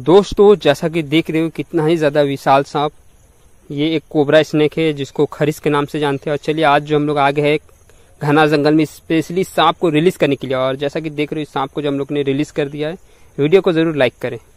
दोस्तों जैसा कि देख रहे हो कितना ही ज़्यादा विशाल सांप ये एक कोबरा स्नैक है जिसको खरिस के नाम से जानते हैं और चलिए आज जो हम लोग आगे है घना जंगल में स्पेशली सांप को रिलीज़ करने के लिए और जैसा कि देख रहे हो सांप को जो हम लोग ने रिलीज़ कर दिया है वीडियो को ज़रूर लाइक करें